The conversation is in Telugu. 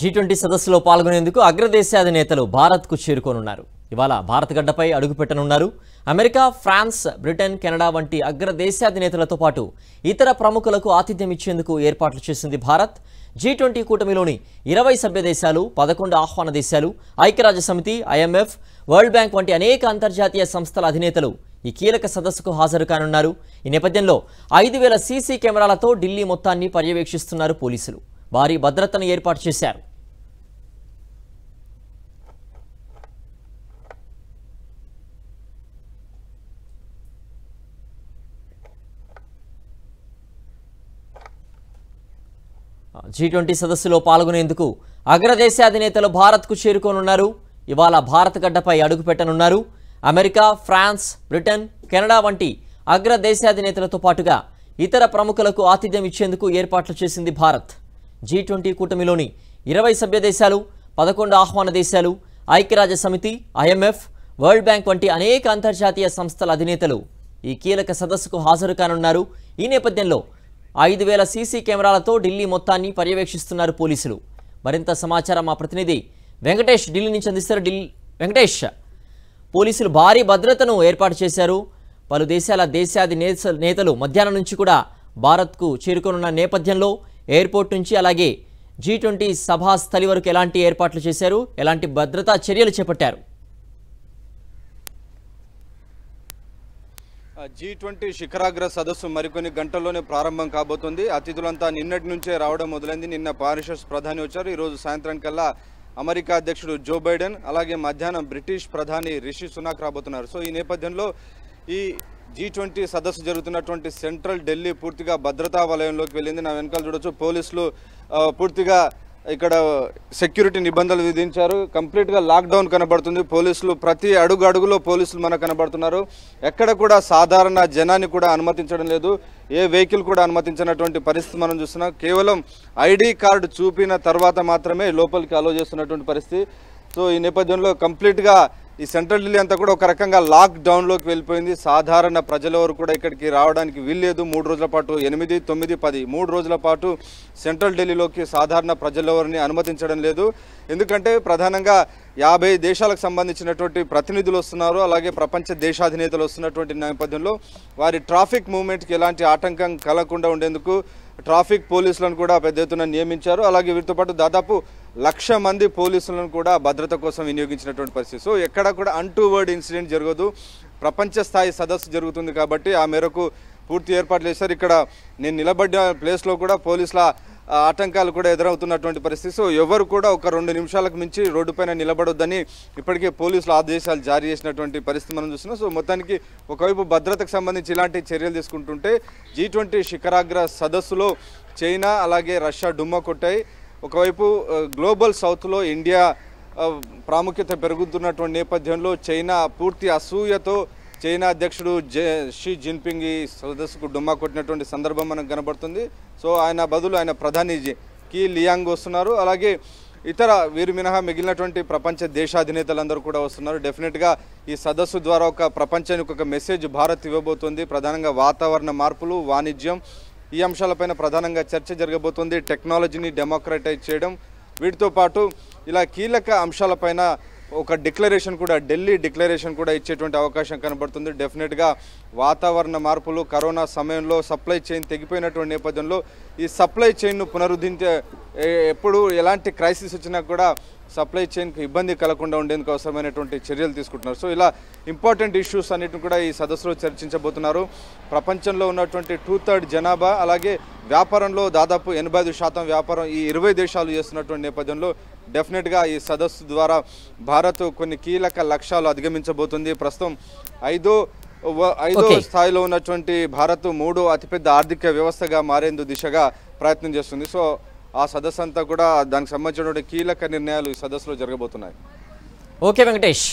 జీ ట్వంటీ సదస్సులో పాల్గొనేందుకు అగ్రదేశాది నేతలు భారత్కు చేరుకోనున్నారు ఇవాళ భారత్ గడ్డపై అడుగుపెట్టనున్నారు అమెరికా ఫ్రాన్స్ బ్రిటన్ కెనడా వంటి అగ్రదేశాది నేతలతో పాటు ఇతర ప్రముఖులకు ఆతిథ్యం ఇచ్చేందుకు ఏర్పాట్లు చేసింది భారత్ జీ ట్వంటీ కూటమిలోని ఇరవై సభ్య దేశాలు పదకొండు ఆహ్వాన దేశాలు ఐక్యరాజ్య సమితి ఐఎంఎఫ్ వరల్డ్ బ్యాంక్ వంటి అనేక అంతర్జాతీయ సంస్థల అధినేతలు ఈ కీలక సదస్సుకు హాజరు కానున్నారు ఈ నేపథ్యంలో ఐదు వేల సీసీ కెమెరాలతో ఢిల్లీ మొత్తాన్ని పర్యవేక్షిస్తున్నారు పోలీసులు భారీ భద్రతను ఏర్పాటు చేశారు జీ ట్వంటీ సదస్సులో పాల్గొనేందుకు అగ్రదేశాధినేతలు భారత్కు చేరుకోనున్నారు ఇవాళ భారత గడ్డపై అడుగుపెట్టనున్నారు అమెరికా ఫ్రాన్స్ బ్రిటన్ కెనడా వంటి అగ్రదేశాధినేతలతో పాటుగా ఇతర ప్రముఖులకు ఆతిథ్యం ఇచ్చేందుకు ఏర్పాట్లు చేసింది భారత్ జీ ట్వంటీ కూటమిలోని ఇరవై సభ్య దేశాలు పదకొండు ఆహ్వాన దేశాలు ఐక్యరాజ్య సమితి ఐఎంఎఫ్ వరల్డ్ బ్యాంక్ వంటి అనేక అంతర్జాతీయ సంస్థల అధినేతలు ఈ కీలక సదస్సుకు హాజరు కానున్నారు ఈ నేపథ్యంలో ఐదు వేల సీసీ కెమెరాలతో ఢిల్లీ మొత్తాన్ని పర్యవేక్షిస్తున్నారు పోలీసులు మరింత సమాచారం మా ప్రతినిధి వెంకటేష్ ఢిల్లీ నుంచి అందిస్తారు ఢిల్లీ వెంకటేష్ పోలీసులు భారీ భద్రతను ఏర్పాటు చేశారు పలు దేశాల దేశాది నేతలు మధ్యాహ్నం నుంచి కూడా భారత్కు చేరుకోనున్న నేపథ్యంలో ఎయిర్పోర్ట్ నుంచి అలాగే జీ ట్వంటీ సభాస్థలి వరకు ఎలాంటి ఏర్పాట్లు చేశారు ఎలాంటి భద్రతా చర్యలు చేపట్టారు జీ ట్వంటీ శిఖరాగ్ర సదస్సు మరికొన్ని గంటల్లోనే ప్రారంభం కాబోతుంది అతిథులంతా నిన్నటి నుంచే రావడం మొదలైంది నిన్న పారిషస్ ప్రధాని వచ్చారు ఈరోజు సాయంత్రానికల్లా అమెరికా అధ్యక్షుడు జో బైడెన్ అలాగే మధ్యాహ్నం బ్రిటిష్ ప్రధాని రిషి సునాక్ రాబోతున్నారు సో ఈ నేపథ్యంలో ఈ జీ ట్వంటీ సదస్సు జరుగుతున్నటువంటి సెంట్రల్ ఢిల్లీ పూర్తిగా భద్రతా వలయంలోకి వెళ్ళింది నా వెనకాల చూడొచ్చు పోలీసులు పూర్తిగా ఇక్కడ సెక్యూరిటీ నిబంధనలు విధించారు కంప్లీట్గా లాక్డౌన్ కనబడుతుంది పోలీసులు ప్రతి అడుగు అడుగులో పోలీసులు మనకు కనబడుతున్నారు ఎక్కడ కూడా సాధారణ జనాన్ని కూడా అనుమతించడం లేదు ఏ వెహికల్ కూడా అనుమతించినటువంటి పరిస్థితి మనం చూస్తున్నాం కేవలం ఐడి కార్డు చూపిన తర్వాత మాత్రమే లోపలికి అలో చేస్తున్నటువంటి పరిస్థితి సో ఈ నేపథ్యంలో కంప్లీట్గా ఈ సెంట్రల్ ఢిల్లీ అంతా కూడా ఒక రకంగా లాక్డౌన్లోకి వెళ్ళిపోయింది సాధారణ ప్రజల వరకు కూడా ఇక్కడికి రావడానికి వీల్లేదు మూడు రోజుల పాటు ఎనిమిది తొమ్మిది పది మూడు రోజుల పాటు సెంట్రల్ ఢిల్లీలోకి సాధారణ ప్రజలెవరిని అనుమతించడం లేదు ఎందుకంటే ప్రధానంగా యాభై దేశాలకు సంబంధించినటువంటి ప్రతినిధులు వస్తున్నారు అలాగే ప్రపంచ దేశాధినేతలు వస్తున్నటువంటి నేపథ్యంలో వారి ట్రాఫిక్ మూవ్మెంట్కి ఎలాంటి ఆటంకం కలగకుండా ఉండేందుకు ట్రాఫిక్ పోలీసులను కూడా పెద్ద ఎత్తున నియమించారు అలాగే వీరితో పాటు దాదాపు లక్ష మంది పోలీసులను కూడా భద్రత కోసం వినియోగించినటువంటి పరిస్థితి సో ఎక్కడ కూడా వర్డ్ ఇన్సిడెంట్ జరగదు ప్రపంచ స్థాయి సదస్సు జరుగుతుంది కాబట్టి ఆ మేరకు పూర్తి ఏర్పాట్లు చేశారు ఇక్కడ నేను నిలబడ్డ ప్లేస్లో కూడా పోలీసుల ఆటంకాలు కూడా ఎదురవుతున్నటువంటి పరిస్థితి సో ఎవరు కూడా ఒక రెండు నిమిషాలకు మించి రోడ్డుపైన నిలబడొద్దని ఇప్పటికే పోలీసులు ఆదేశాలు జారీ చేసినటువంటి పరిస్థితి మనం చూస్తున్నాం సో మొత్తానికి ఒకవైపు భద్రతకు సంబంధించి ఇలాంటి చర్యలు తీసుకుంటుంటే జీ ట్వంటీ శిఖరాగ్ర సదస్సులో చైనా అలాగే రష్యా డుమ్మ కొట్టాయి ఒకవైపు గ్లోబల్ సౌత్లో ఇండియా ప్రాముఖ్యత పెరుగుతున్నటువంటి నేపథ్యంలో చైనా పూర్తి అసూయతో చైనా అధ్యక్షుడు షీ జిన్పింగ్ ఈ సదస్సుకు డుమ్మా కొట్టినటువంటి సందర్భం మనకు కనబడుతుంది సో ఆయన బదులు ఆయన ప్రధాని కి లియాంగ్ వస్తున్నారు అలాగే ఇతర వీరు మినహా మిగిలినటువంటి ప్రపంచ దేశాధినేతలందరూ కూడా వస్తున్నారు డెఫినెట్గా ఈ సదస్సు ద్వారా ఒక ప్రపంచానికి ఒక మెసేజ్ భారత్ ఇవ్వబోతుంది ప్రధానంగా వాతావరణ మార్పులు వాణిజ్యం ఈ అంశాలపైన ప్రధానంగా చర్చ జరగబోతుంది టెక్నాలజీని డెమోక్రటైజ్ చేయడం వీటితో పాటు ఇలా కీలక అంశాలపైన ఒక డిక్లరేషన్ కూడా ఢిల్లీ డిక్లరేషన్ కూడా ఇచ్చేటువంటి అవకాశం కనబడుతుంది డెఫినెట్గా వాతావరణ మార్పులు కరోనా సమయంలో సప్లై చైన్ తెగిపోయినటువంటి నేపథ్యంలో ఈ సప్లై చైన్ను పునరుద్ధరించే ఎప్పుడు ఎలాంటి క్రైసిస్ వచ్చినా కూడా సప్లై చైన్కి ఇబ్బంది కలగకుండా ఉండేందుకు అవసరమైనటువంటి చర్యలు తీసుకుంటున్నారు సో ఇలా ఇంపార్టెంట్ ఇష్యూస్ అన్నిటిని కూడా ఈ సదస్సులో చర్చించబోతున్నారు ప్రపంచంలో ఉన్నటువంటి టూ థర్డ్ జనాభా అలాగే వ్యాపారంలో దాదాపు ఎనభై శాతం వ్యాపారం ఈ ఇరవై దేశాలు చేస్తున్నటువంటి నేపథ్యంలో డెఫినెట్గా ఈ సదస్సు ద్వారా భారత్ కొన్ని కీలక లక్ష్యాలు అధిగమించబోతుంది ప్రస్తుతం ఐదో ఐదో స్థాయిలో ఉన్నటువంటి భారత్ మూడో అతిపెద్ద ఆర్థిక వ్యవస్థగా మారేందు దిశగా ప్రయత్నం చేస్తుంది సో ఆ సదస్సు అంతా కూడా దానికి సంబంధించినటువంటి కీలక నిర్ణయాలు ఈ సదస్సులో జరగబోతున్నాయి ఓకే వెంకటేష్